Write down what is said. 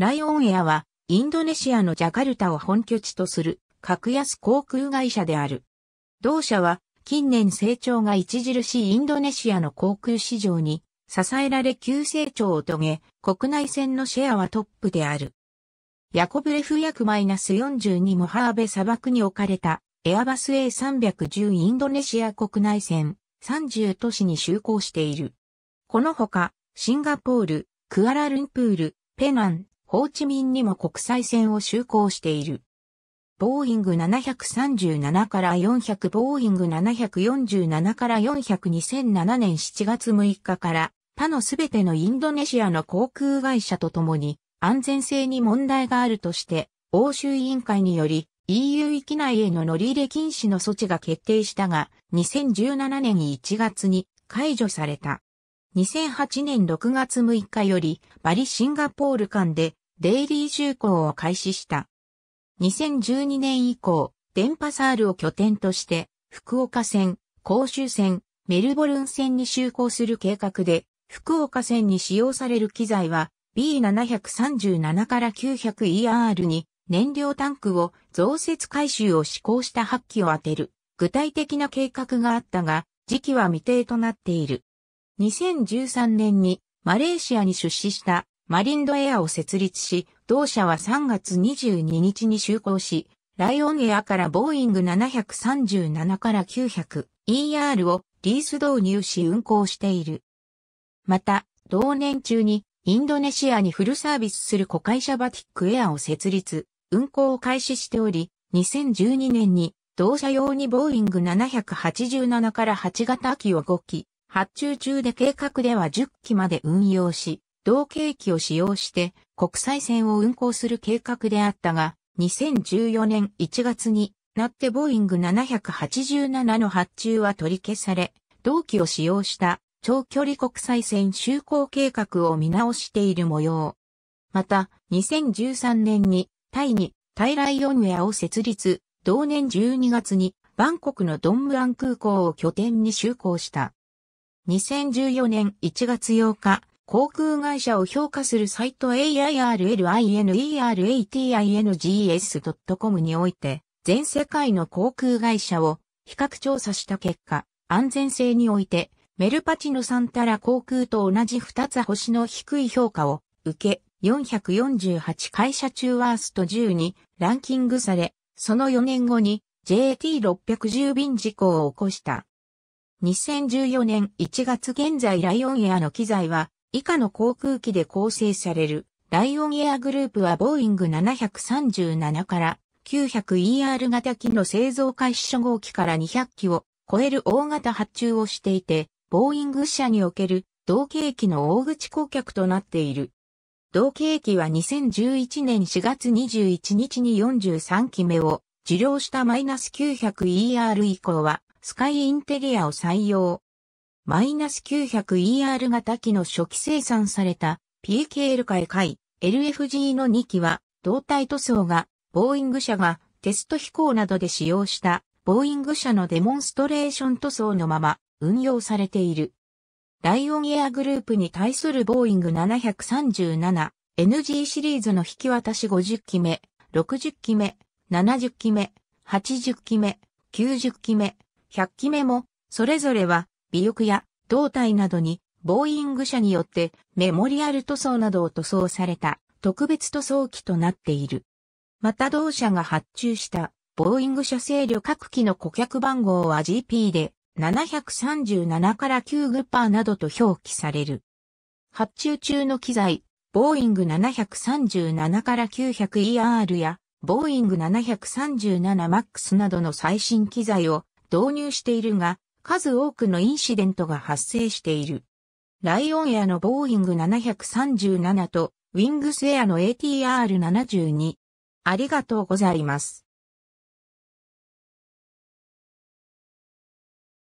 ライオンエアは、インドネシアのジャカルタを本拠地とする、格安航空会社である。同社は、近年成長が著しいインドネシアの航空市場に、支えられ急成長を遂げ、国内線のシェアはトップである。ヤコブレフ約マイナス42モハーベ砂漠に置かれた、エアバス A310 インドネシア国内線30都市に就航している。このほか、シンガポール、クアラルンプール、ペナン、ホーチミンにも国際線を就航している。ボーイング737から400ボーイング747から4002007年7月6日から他のすべてのインドネシアの航空会社とともに安全性に問題があるとして欧州委員会により EU 域内への乗り入れ禁止の措置が決定したが2017年1月に解除された。2008年6月6日よりバリシンガポール間でデイリー重工を開始した。2012年以降、電波サールを拠点として、福岡線、甲州線、メルボルン線に就航する計画で、福岡線に使用される機材は B737 から 900ER に燃料タンクを増設回収を施行した8機を当てる具体的な計画があったが、時期は未定となっている。2013年にマレーシアに出資したマリンドエアを設立し、同社は3月22日に就航し、ライオンエアからボーイング737から900 ER をリース導入し運航している。また、同年中にインドネシアにフルサービスする子会社バティックエアを設立、運航を開始しており、2012年に同社用にボーイング787から8型機を5機、発注中で計画では10機まで運用し、同系機を使用して国際線を運航する計画であったが、2014年1月になってボーイング787の発注は取り消され、同機を使用した長距離国際線就航計画を見直している模様。また、2013年にタイにタイライオンウェアを設立、同年12月にバンコクのドンムアン空港を拠点に就航した。2014年1月8日、航空会社を評価するサイト a i r l i n e r a t i n g s s c o m において、全世界の航空会社を比較調査した結果、安全性において、メルパチノサンタラ航空と同じ2つ星の低い評価を受け、448会社中ワースト10にランキングされ、その4年後に JT610 便事故を起こした。2014年1月現在ライオンエアの機材は以下の航空機で構成されるライオンエアグループはボーイング737から900 ER 型機の製造開始初号機から200機を超える大型発注をしていて、ボーイング社における同型機の大口顧客となっている。同型機は2011年4月21日に43機目を受領したマイナス 900ER 以降はスカイインテリアを採用。マイナス 900ER 型機の初期生産された PKL 解解 LFG の2機は胴体塗装がボーイング社がテスト飛行などで使用したボーイング社のデモンストレーション塗装のまま運用されている。ライオンエアグループに対するボーイング 737NG シリーズの引き渡し50機目、60機目、70機目、80機目、90機目、100機目も、それぞれは尾翼や胴体などにボーイング社によってメモリアル塗装などを塗装された特別塗装機となっている。また同社が発注したボーイング社製旅客機の顧客番号は GP で737から9グパーなどと表記される。発注中の機材、ボーイング737から 900ER やボーイング737 MAX などの最新機材を導入しているが、数多くのインシデントが発生している。ライオンエアのボーイング737とウィングスエアの ATR72。ありがとうございます。